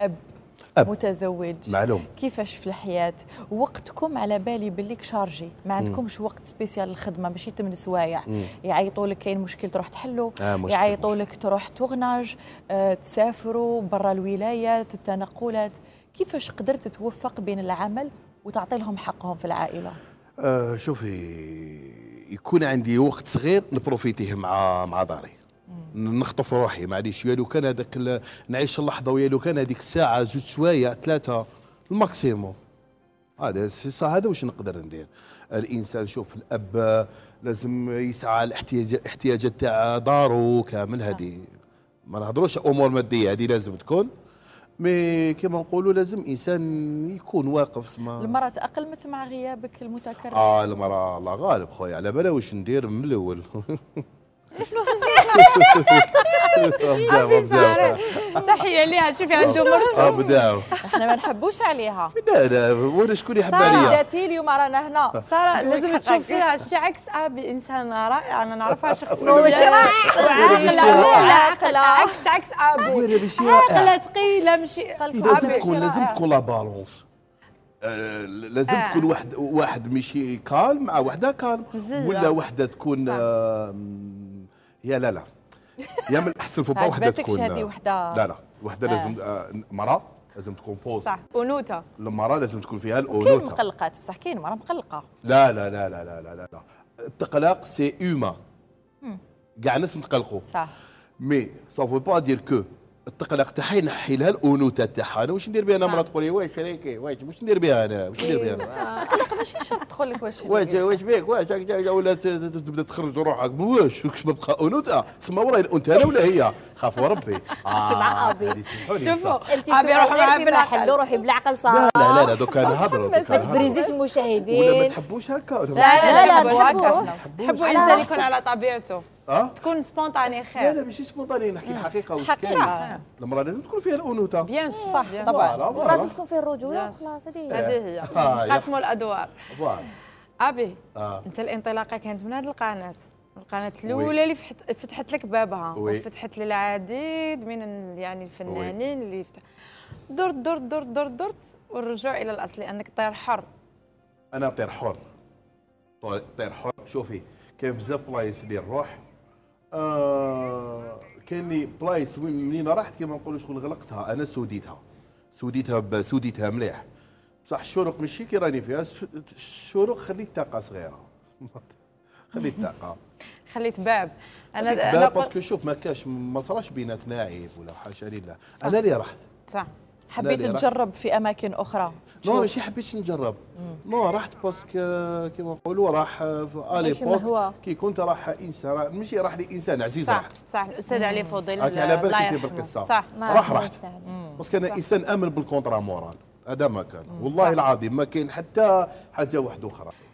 أب أب. متزوج معلوم كيفاش في الحياه وقتكم على بالي بليك شارجي ما عندكمش وقت سبيسيال للخدمه باش يتم السوايع يعيطوا لك كاين مشكل تروح تحلو آه يعيطوا لك تروح تغناج آه تسافروا برا الولايات التنقلات كيفاش قدرت توفق بين العمل وتعطي لهم حقهم في العائله آه شوفي يكون عندي وقت صغير نبروفيتيه مع مع داري نخطف روحي معليش يا لو كان هذاك نعيش اللحظه ويا لو كان هذيك الساعه زوج سوايع ثلاثه الماكسيموم هذا آه هذا واش نقدر ندير الانسان شوف الاب لازم يسعى الاحتياجات تاع دارو كامل هذه ما نهضروش امور ماديه هذه لازم تكون مي كما نقولوا لازم انسان يكون واقف سما المراه تاقلمت مع غيابك المتكرر اه المراه الله غالب خويا على بالها واش ندير من الاول شنو تحيه ليها شوفي عنده مرته اه احنا ما نحبوش عليها لا لا ولا شكون يحب عليها بداتي اليوم رانا هنا آه. ساره لازم تشوف فيها شي عكس ابي آه، انسانه رائعه انا نعرفها شخصيا مش رائعه عاقله عكس عكس ابي آه، عاقله ثقيله ماشي لازم تكون لازم تكون لا بالونس لازم تكون واحد واحد ماشي كالم مع وحده كالم ولا وحده تكون يا لا لا يا من احسن فوبا وحده تكون هذه وحده لا لا وحده لازم مراه آه، لازم تكون فوز صح انوثه المراه لازم تكون فيها الانوثه كاين مقلقات بصح كاين مراه مقلقه لا لا لا لا لا لا لا, لا. التقلق سي هيومان كاع الناس نتقلقوا صح مي سافو با دير كو تقلق تحين حلال الانوثه تاعها انا واش ندير بها انا نعم. مرا تقول لي واش شريكي واش واش ندير بها انا واش ندير بها انا إيه، قلق ماشي شرط تقول لك واش واش واش بك واش ولا تبدا تخرج روحك واش ما بقى انوثه تسمى وراي الانثى انا ولا هي خافوا ربي اه شوفوا ابي روحوا معاه بالعقل روحي بالعقل صار لا لا لا دوكا نهضروا ما تبريزيش المشاهدين ولا ما تحبوش هكا لا لا لا تحبوا تحبوا الانسان يكون على طبيعته أه؟ تكون سبونطاني خير لا لا ماشي سبونطاني نحكي الحقيقه واش كاين المراه لازم تكون فيها الانوثه بيان صح طبعا المراه تكون فيها الرجوله خلاص هذه هي هذه هي آه، قسموا الادوار ابي آه. انت الانطلاقه كانت من هذه القناه القناه الاولى اللي فتحت لك بابها وفتحت للعديد من يعني الفنانين اللي فتح درت درت درت درت درت والرجوع الى الاصل لانك طير حر انا طير حر طير حر شوفي كيف بزاف بلايص اللي نروح كاين لي بلايص وين منين رحت كيما نقولوا شغل غلقتها انا سوديتها سوديتها سوديتها مليح بصح الشروق ماشي كي راني فيها الشروق خليت طاقه صغيره خليت طاقه خليت باب انا خليت باب باسكو شوف ما كاش ما صراش بيناتنا عيب ولا حاشا لله انا اللي رحت صح حبيت تجرب في اماكن اخرى نو ماشي حبيتش نجرب نو رحت باسكو كيما نقولوا راح آه، الي بوك كي كنت راح انسان ماشي راح لي انسان عزيز صح صح الاستاذ علي فضيل على بالك انت بالقصه صح نعم. راح رحت نعم. باسكو انا انسان امن بالكونترا مورال هذا ما كان والله العظيم ما كاين حتى حاجه واحده اخرى